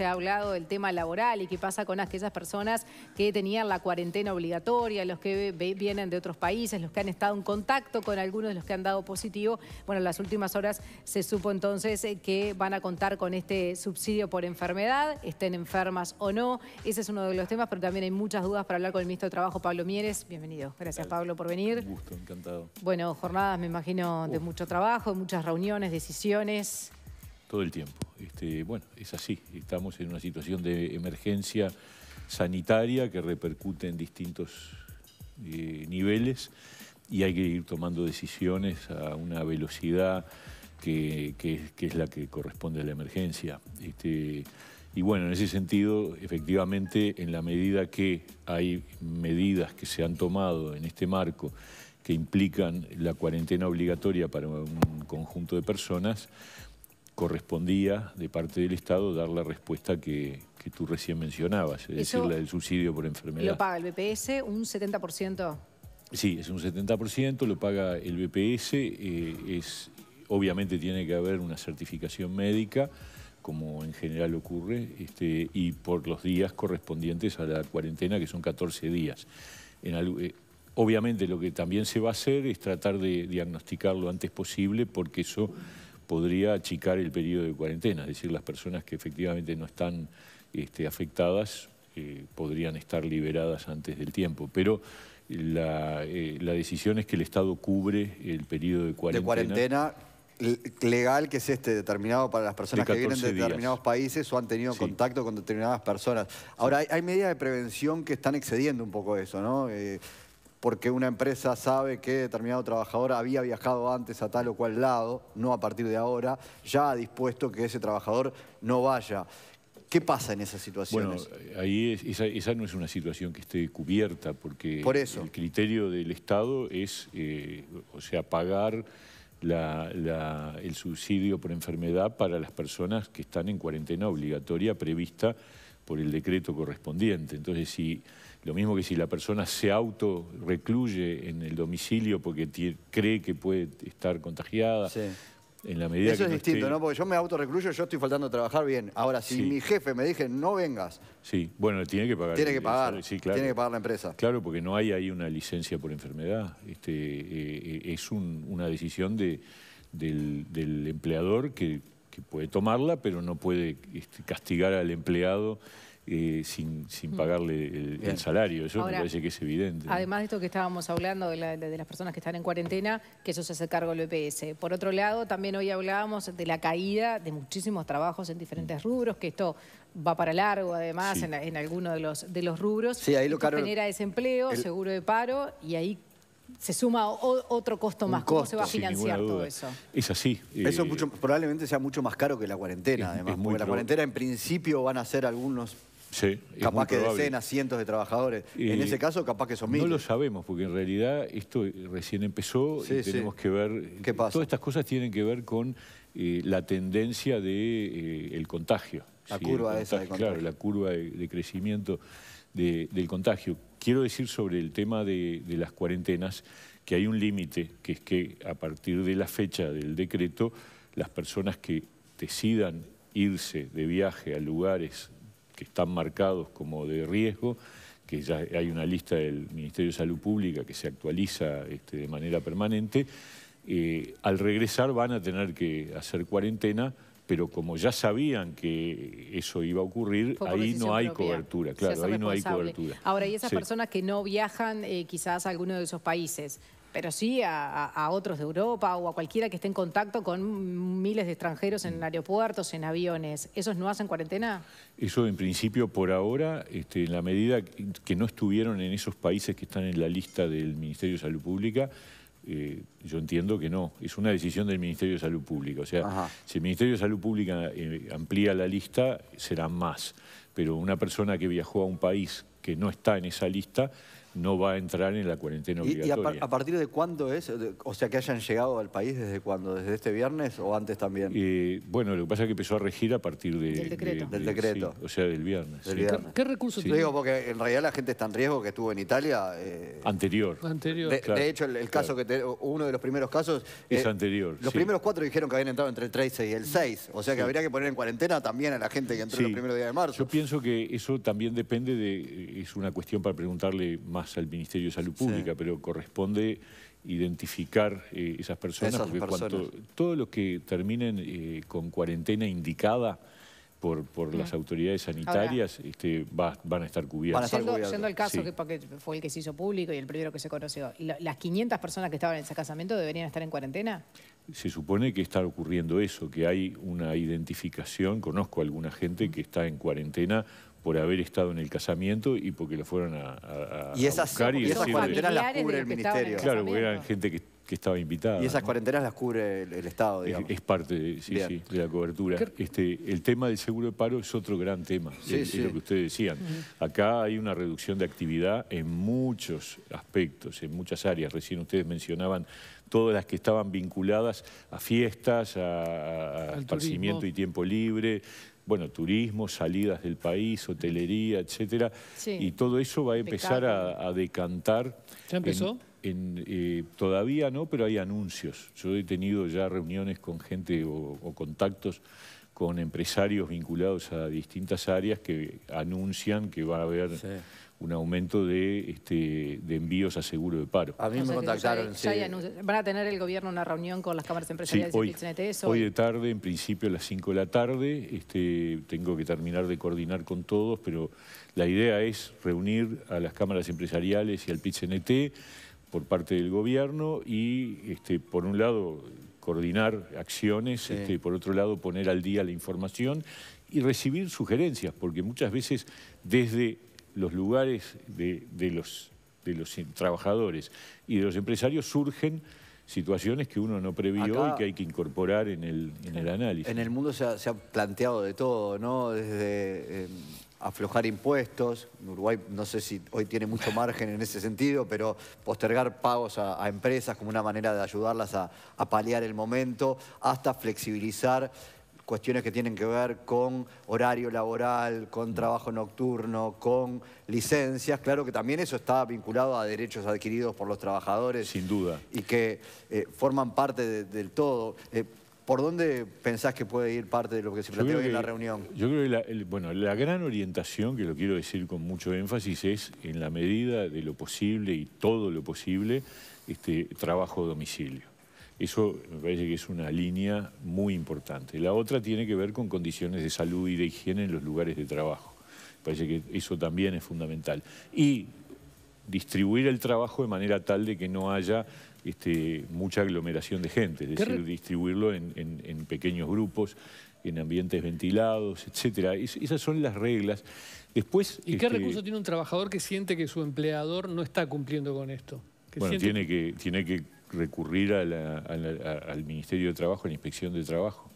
se ha hablado del tema laboral y qué pasa con aquellas personas que tenían la cuarentena obligatoria, los que vienen de otros países, los que han estado en contacto con algunos de los que han dado positivo. Bueno, en las últimas horas se supo entonces eh, que van a contar con este subsidio por enfermedad, estén enfermas o no. Ese es uno de los temas, pero también hay muchas dudas para hablar con el ministro de Trabajo, Pablo Mieres. Bienvenido. Gracias, Pablo, por venir. Un gusto, encantado. Bueno, jornadas, me imagino, de mucho trabajo, muchas reuniones, decisiones todo el tiempo. Este, bueno, es así, estamos en una situación de emergencia sanitaria que repercute en distintos eh, niveles y hay que ir tomando decisiones a una velocidad que, es la que corresponde a la emergencia. Este, y bueno, en ese sentido, efectivamente, en la medida que hay medidas que se han tomado en este marco que implican la cuarentena obligatoria para un conjunto de personas, correspondía de parte del Estado dar la respuesta que, tú recién mencionabas, es decir, la del subsidio por enfermedad. ¿Lo paga el BPS un 70%? Sí, es un 70%, lo paga el BPS, eh, es, obviamente tiene que haber una certificación médica, como en general ocurre, este, y por los días correspondientes a la cuarentena, que son 14 días. Eh, obviamente lo que también se va a hacer es tratar de diagnosticar lo antes posible, porque eso podría achicar el periodo de cuarentena, es decir, las personas que efectivamente no están este, afectadas eh, podrían estar liberadas antes del tiempo. Pero eh, la, decisión es que el Estado cubre el periodo de cuarentena. De cuarentena legal que es este determinado para las personas que vienen de determinados países o han tenido contacto con determinadas personas. Ahora, hay, medidas de prevención que están excediendo un poco eso, ¿no? Eh, porque una empresa sabe que determinado trabajador había viajado antes a tal o cual lado, no a partir de ahora, ya ha dispuesto que ese trabajador no vaya. ¿Qué pasa en esas situaciones? Bueno, ahí esa, no es una situación que esté cubierta, porque el criterio del Estado es, eh, o sea, pagar... el subsidio por enfermedad para las personas que están en cuarentena obligatoria prevista por el decreto correspondiente. Entonces, si lo mismo que si la persona se auto recluye en el domicilio porque cree que puede estar contagiada. En la medida Eso es distinto, ¿no? Porque yo me autorrecluyo, yo estoy faltando a trabajar bien. Ahora, si mi jefe me dice, no vengas... Sí, bueno, tiene que pagar. Tiene que pagar, sí, claro. tiene que pagar la empresa. Claro, porque no hay ahí una licencia por enfermedad. Este, eh, es una decisión de, del, empleador que, puede tomarla, pero no puede este, castigar al empleado eh, sin, sin, mm. pagarle el, salario. Eso me parece que es evidente. Además de esto que estábamos hablando de, las personas que están en cuarentena, que eso se hace cargo el EPS. Por otro lado, también hoy hablábamos de la caída de muchísimos trabajos en diferentes mm. rubros, que esto va para largo además en, algunos de los, de los rubros. Sí, ahí lo genera desempleo, seguro de paro y ahí se suma otro costo más. ¿Cómo se va a financiar todo eso? Es así. eso eh, mucho, probablemente sea mucho más caro que la cuarentena, además. porque la cuarentena en principio van a ser algunos Sí, capaz que decenas, cientos de trabajadores. en ese caso, capaz que son miles. No lo sabemos, porque en realidad esto recién empezó y tenemos que ver... ¿Qué pasa? Todas estas cosas tienen que ver con eh, la tendencia del de, eh, contagio. La curva esa de contagio. la curva de, crecimiento del contagio. Quiero decir sobre el tema de las cuarentenas que hay un límite, que es que a partir de la fecha del decreto, las personas que decidan irse de viaje a lugares que están marcados como de riesgo, que ya hay una lista del Ministerio de Salud Pública que se actualiza este, de manera permanente, eh, al regresar van a tener que hacer cuarentena, pero como ya sabían que eso iba a ocurrir, ahí no hay cobertura, claro, ahí no hay cobertura. Ahora, y esas personas que no viajan eh, quizás a alguno de esos países, pero sí a, otros de Europa o a cualquiera que esté en contacto con miles de extranjeros en mm. aeropuertos, en aviones. ¿Esos no hacen cuarentena? Eso en principio por ahora, este, en la medida que no estuvieron en esos países que están en la lista del Ministerio de Salud Pública, eh, yo entiendo que no, es una decisión del Ministerio de Salud Pública. O sea, si el Ministerio de Salud Pública eh, amplía la lista, serán más. Pero una persona que viajó a un país que no está en esa lista no va a entrar en la cuarentena obligatoria. ¿Y, a, partir de cuándo es? O sea, que hayan llegado al país, ¿desde cuándo? ¿Desde este viernes o antes también? bueno, lo que pasa es que empezó a regir a partir de, del decreto. o sea, del viernes. ¿Qué, recursos sí. Digo, porque en realidad la gente está en riesgo que estuvo en Italia. Eh, anterior. Anterior. De, hecho, el, caso que uno de los primeros casos... es eh, anterior. Los primeros cuatro dijeron que habían entrado entre el 13 y el 6. O sea que habría que poner en cuarentena también a la gente que entró el primer día de marzo. Yo pienso que eso también depende de... Es una cuestión para preguntarle más al Ministerio de Salud Pública, pero corresponde identificar eh, esas personas, porque Cuanto, que terminen eh, con cuarentena indicada por, las autoridades sanitarias este, van a estar cubiertas. Yendo, yendo al caso, que, fue el que se hizo público y el primero que se conoció, ¿las 500 personas que estaban en ese casamiento deberían estar en cuarentena? Se supone que está ocurriendo eso, que hay una identificación, conozco a alguna gente que está en cuarentena por haber estado en el casamiento y porque lo fueron a, y esas, buscar. Y, esas cuarentenas las cubre el ministerio. claro, porque eran gente que, estaba invitada. Y esas cuarentenas las cubre el, Estado, digamos. Es, parte, de, la cobertura. Este, el tema del seguro de paro es otro gran tema, es, lo que ustedes decían. Acá hay una reducción de actividad en muchos aspectos, en muchas áreas. Recién ustedes mencionaban todas las que estaban vinculadas a fiestas, a, a y tiempo libre, bueno, turismo, salidas del país, hotelería, etcétera. Y todo eso va a empezar a, decantar. ¿Ya empezó? Eh, todavía no, pero hay anuncios. Yo he tenido ya reuniones con gente o, contactos con empresarios vinculados a distintas áreas que anuncian que va a haber un aumento de, este, de envíos a seguro de paro. A mí me contactaron. ¿Van a tener el gobierno una reunión con las cámaras empresariales y hoy, de hoy? hoy de tarde, en principio a las 5 de la tarde. Este, tengo que terminar de coordinar con todos, pero la idea es reunir a las cámaras empresariales y al PITCNT por parte del gobierno y, este, por un lado, coordinar acciones, este, por otro lado, poner al día la información y recibir sugerencias, porque muchas veces desde los lugares de, los, de los trabajadores y de los empresarios surgen situaciones que uno no previó y que hay que incorporar en el, en el análisis. En el mundo se ha, planteado de todo, ¿no? Desde em, aflojar impuestos, Uruguay no sé si hoy tiene mucho margen en ese sentido, pero postergar pagos a, empresas como una manera de ayudarlas a paliar el momento, hasta flexibilizar cuestiones que tienen que ver con horario laboral, con mm. trabajo nocturno, con licencias. Claro que también eso está vinculado a derechos adquiridos por los trabajadores. Sin duda. Y que eh, forman parte del todo. Eh, ¿Por dónde pensás que puede ir parte de lo que se planteó hoy en la reunión? Yo creo que la, bueno, la gran orientación, que lo quiero decir con mucho énfasis, es en la medida de lo posible y todo lo posible, este trabajo domicilio. Eso me parece que es una línea muy importante. La otra tiene que ver con condiciones de salud y de higiene en los lugares de trabajo. Me parece que eso también es fundamental. Y distribuir el trabajo de manera tal de que no haya este, mucha aglomeración de gente, es decir, distribuirlo en, pequeños grupos, en ambientes ventilados, etcétera. esas son las reglas. Después, ¿Y qué este, recurso tiene un trabajador que siente que su empleador no está cumpliendo con esto? bueno, tiene que, tiene que recurrir al Ministerio de Trabajo, a la Inspección de Trabajo.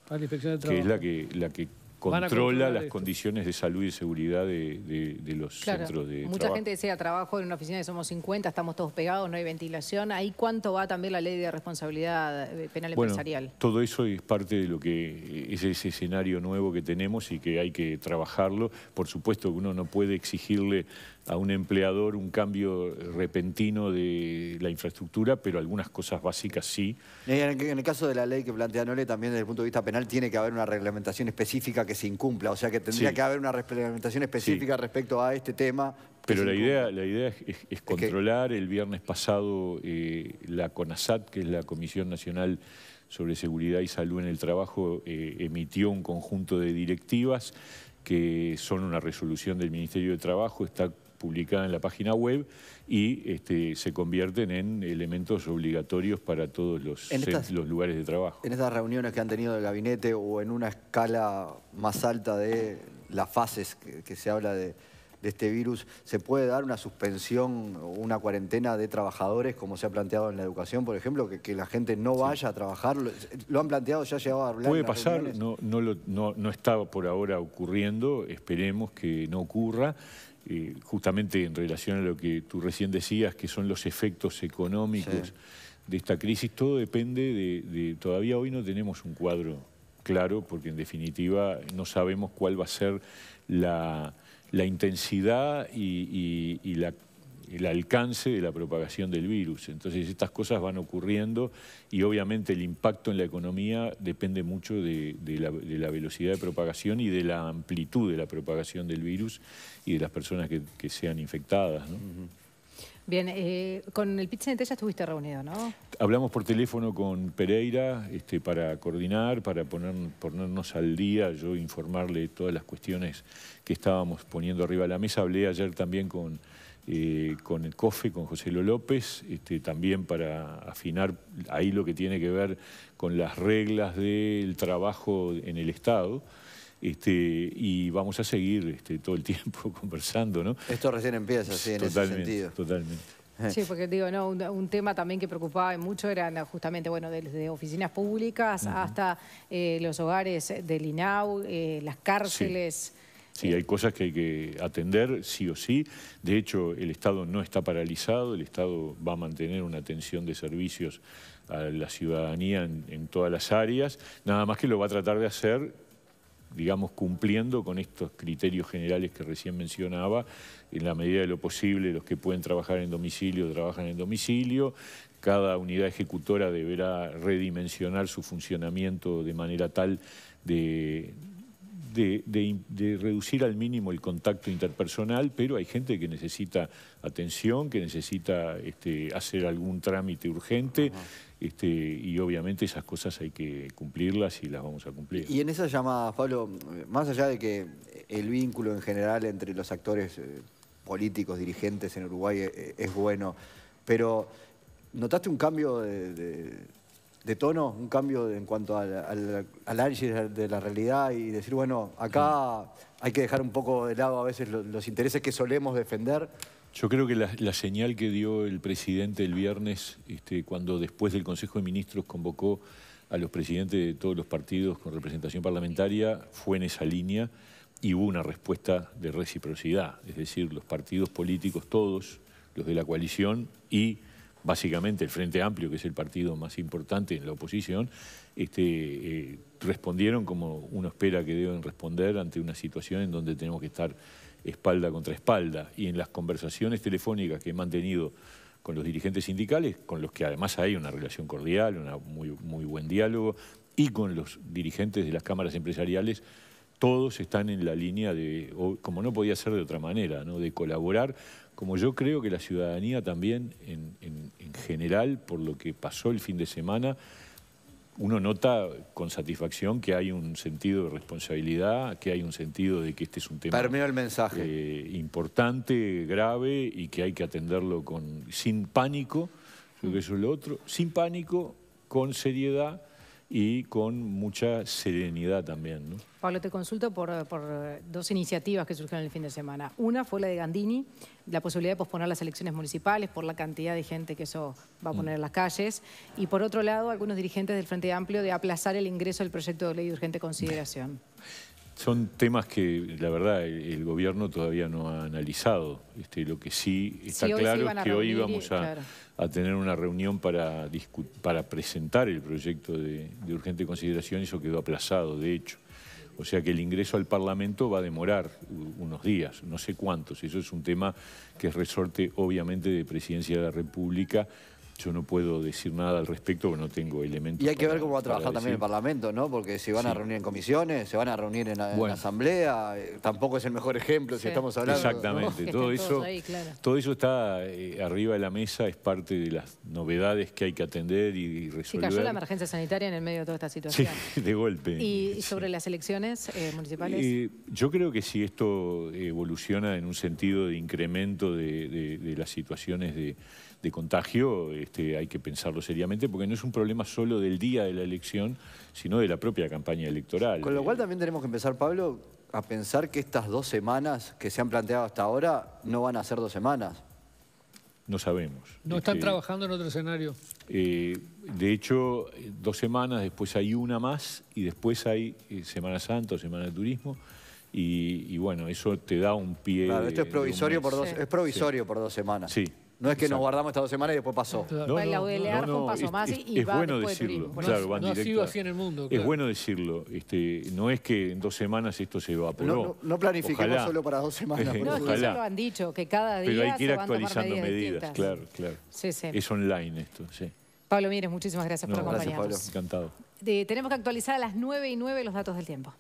Que es la que, la que controla las condiciones de salud y seguridad de, los centros de mucha gente decía, trabajo en una oficina de somos 50, estamos todos pegados, no hay ventilación. ¿Ahí cuánto va también la ley de responsabilidad eh, penal empresarial? todo eso es parte de lo que es ese escenario nuevo que tenemos y que hay que trabajarlo. Por supuesto que uno no puede exigirle a un empleador un cambio repentino de la infraestructura, pero algunas cosas básicas sí. En el caso de la ley que plantea Nole, también desde el punto de vista penal tiene que haber una reglamentación específica que se incumpla, o sea que tendría que haber una reglamentación específica respecto a este tema. Pero la idea, la idea es, controlar. El viernes pasado eh, la CONASAT, que es la Comisión Nacional sobre Seguridad y Salud en el Trabajo, eh, emitió un conjunto de directivas que son una resolución del Ministerio de Trabajo, está publicada en la página web y este, se convierten en elementos obligatorios para todos los, los lugares de trabajo. En estas reuniones que han tenido el gabinete o en una escala más alta de las fases que, se habla de, este virus, ¿se puede dar una suspensión o una cuarentena de trabajadores, como se ha planteado en la educación, por ejemplo, que, la gente no vaya a trabajar? ¿Lo han planteado? ¿Ya llegado a hablar? Puede pasar, no, no, no, no está por ahora ocurriendo, esperemos que no ocurra justamente en relación a lo que tú recién decías, que son los efectos económicos de esta crisis, todo depende de, Todavía hoy no tenemos un cuadro claro, porque en definitiva no sabemos cuál va a ser la, intensidad y, y, y la el alcance de la propagación del virus. Entonces estas cosas van ocurriendo y obviamente el impacto en la economía depende mucho de, la, velocidad de propagación y de la amplitud de la propagación del virus y de las personas que, sean infectadas. Bien, eh, con el de ya estuviste reunido, ¿no? Hablamos por teléfono con Pereira este, para coordinar, para poner, ponernos al día, yo informarle todas las cuestiones que estábamos poniendo arriba de la mesa. Hablé ayer también con eh, con el COFE, con José Luis López, este, también para afinar ahí lo que tiene que ver con las reglas del trabajo en el Estado. Este, y vamos a seguir este, todo el tiempo conversando, ¿no? Esto recién empieza, sí, en ese sentido. Totalmente. Sí, porque digo, no, un, tema también que preocupaba mucho eran justamente, bueno, desde oficinas públicas hasta eh, los hogares del INAU, eh, las cárceles. Sí, hay cosas que hay que atender sí o sí. De hecho, el Estado no está paralizado, el Estado va a mantener una atención de servicios a la ciudadanía en, todas las áreas, nada más que lo va a tratar de hacer digamos, cumpliendo con estos criterios generales que recién mencionaba, en la medida de lo posible, los que pueden trabajar en domicilio, trabajan en domicilio, cada unidad ejecutora deberá redimensionar su funcionamiento de manera tal de de, reducir al mínimo el contacto interpersonal, pero hay gente que necesita atención, que necesita este, hacer algún trámite urgente. Este, y obviamente esas cosas hay que cumplirlas y las vamos a cumplir. Y en esa llamada, Pablo, más allá de que el vínculo en general entre los actores eh, políticos, dirigentes en Uruguay eh, es bueno, pero ¿notaste un cambio de de tono, un cambio en cuanto al, al, análisis de la realidad y decir, bueno, acá hay que dejar un poco de lado a veces los, intereses que solemos defender. Yo creo que la, señal que dio el presidente el viernes, este, cuando después del Consejo de Ministros convocó a los presidentes de todos los partidos con representación parlamentaria, fue en esa línea y hubo una respuesta de reciprocidad. Es decir, los partidos políticos todos, los de la coalición y básicamente el Frente Amplio, que es el partido más importante en la oposición, este, eh, respondieron como uno espera que deben responder ante una situación en donde tenemos que estar espalda contra espalda. Y en las conversaciones telefónicas que he mantenido con los dirigentes sindicales, con los que además hay una relación cordial, un muy, muy buen diálogo, y con los dirigentes de las cámaras empresariales, todos están en la línea de, como no podía ser de otra manera, de colaborar, como yo creo que la ciudadanía también, en, general, por lo que pasó el fin de semana, uno nota con satisfacción que hay un sentido de responsabilidad, que hay un sentido de que este es un tema el mensaje. Eh, importante, grave y que hay que atenderlo con, sin pánico, eso es lo otro, sin pánico, con seriedad y con mucha serenidad también. ¿no? Pablo, te consulto por, por, dos iniciativas que surgieron el fin de semana. Una fue la de Gandini, la posibilidad de posponer las elecciones municipales por la cantidad de gente que eso va a mm. poner en las calles. Y por otro lado, algunos dirigentes del Frente Amplio de aplazar el ingreso del proyecto de ley de urgente consideración. Son temas que, la verdad, el, gobierno todavía no ha analizado. Este, lo que sí está claro es que hoy íbamos a, tener una reunión para, para presentar el proyecto de, urgente consideración y eso quedó aplazado, de hecho. O sea que el ingreso al Parlamento va a demorar unos días, no sé cuántos. Eso es un tema que es resorte, obviamente, de Presidencia de la República yo no puedo decir nada al respecto porque no tengo elementos. Y hay que ver cómo va a trabajar también el Parlamento, ¿no? Porque si van a reunir en comisiones, se van a reunir en, la asamblea, eh, tampoco es el mejor ejemplo si estamos hablando. Exactamente, todo, eso, todo eso está eh, arriba de la mesa, es parte de las novedades que hay que atender y, resolver. ¿Y cayó la emergencia sanitaria en el medio de toda esta situación. Sí, de golpe. ¿Y sobre las elecciones eh, municipales? yo creo que si esto evoluciona en un sentido de incremento de, las situaciones de contagio este, hay que pensarlo seriamente porque no es un problema solo del día de la elección, sino de la propia campaña electoral. Con lo cual también tenemos que empezar, Pablo, a pensar que estas dos semanas que se han planteado hasta ahora no van a ser dos semanas. No sabemos. ¿No están este, trabajando en otro escenario? Eh, de hecho, dos semanas, después hay una más y después hay eh, Semana Santa Semana de Turismo. Y, bueno, eso te da un pie... Claro, esto es provisorio, por dos, es provisorio por dos semanas. Sí, no es que nos guardamos estas dos semanas y después pasó. No, no, la fue un paso más es, y es bueno decirlo. no ha sido así en el mundo. Es bueno decirlo. Este, no es que en dos semanas esto se evaporó. No, no, solo para dos semanas. no, es que lo han dicho, que cada día Pero hay que ir actualizando medidas, claro, claro. Es online esto, Pablo Mírez, muchísimas gracias por acompañarnos. Gracias, Pablo. Encantado. Eh, tenemos que actualizar a las 9 y 9 los datos del tiempo.